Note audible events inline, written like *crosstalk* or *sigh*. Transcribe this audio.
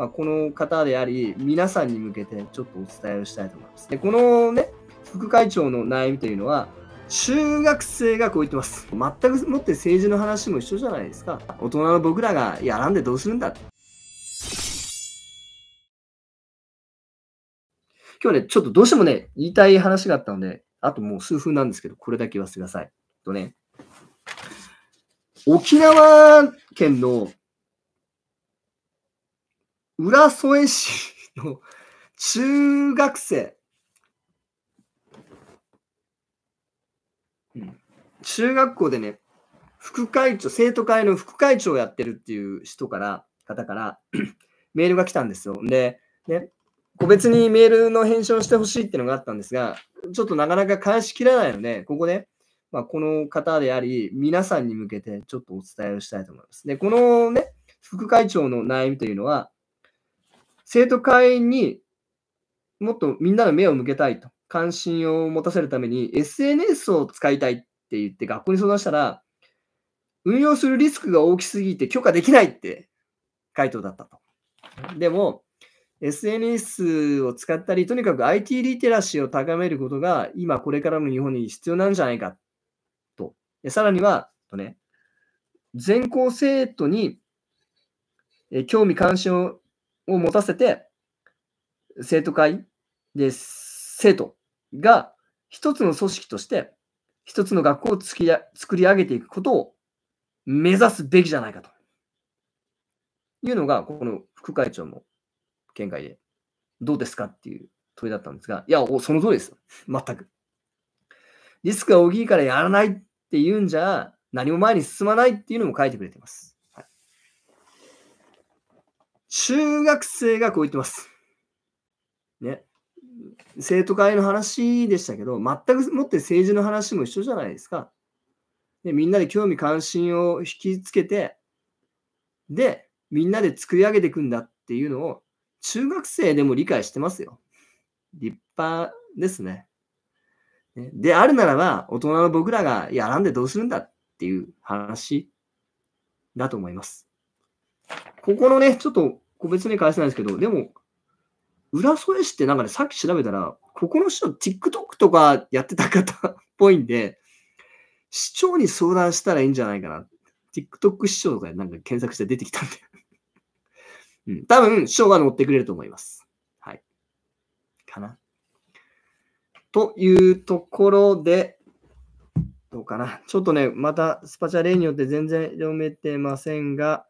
まあ、この方であり、皆さんに向けてちょっとお伝えをしたいと思います。でこのね、副会長の悩みというのは、中学生がこう言ってます。全くもって政治の話も一緒じゃないですか。大人の僕らがやらんでどうするんだ。今日ね、ちょっとどうしてもね、言いたい話があったので、あともう数分なんですけど、これだけ言わせてください。とね、沖縄県の浦添市の中学生、うん、中学校でね、副会長、生徒会の副会長をやってるっていう人から、方から *clears throat* メールが来たんですよ。で、ね、個別にメールの返信をしてほしいっていうのがあったんですが、ちょっとなかなか返しきらないので、ここで、まあ、この方であり、皆さんに向けてちょっとお伝えをしたいと思います。で、このね、副会長の悩みというのは、生徒会にもっとみんなの目を向けたいと、関心を持たせるために SNS を使いたいって言って学校に相談したら、運用するリスクが大きすぎて許可できないって回答だったと。でも、SNS を使ったり、とにかく IT リテラシーを高めることが今これからの日本に必要なんじゃないかと。さらには、とね、全校生徒に興味関心をを持たせて、生徒会で生徒が一つの組織として一つの学校を作り作り上げていくことを目指すべきじゃないかというのが、この副会長の見解で、どうですかっていう問いだったんですが、いや、その通りですよ。全く。リスクが大きいからやらないっていうんじゃ、何も前に進まないっていうのも書いてくれてます。中学生がこう言ってます。ね。生徒会の話でしたけど、全くもって政治の話も一緒じゃないですか。でみんなで興味関心を引きつけて、で、みんなで作り上げていくんだっていうのを、中学生でも理解してますよ。立派ですね。であるならば、大人の僕らがやらんでどうするんだっていう話だと思います。ここのね、ちょっと個別に返せないですけど、でも、浦添市ってなんかね、さっき調べたら、ここの人、TikTok とかやってた方っぽいんで、市長に相談したらいいんじゃないかな。TikTok 市長とかなんか検索して出てきたんで。うん、多分、市長が乗ってくれると思います。はい。かな。というところで、どうかな。ちょっとね、またスパチャ例によって全然読めてませんが、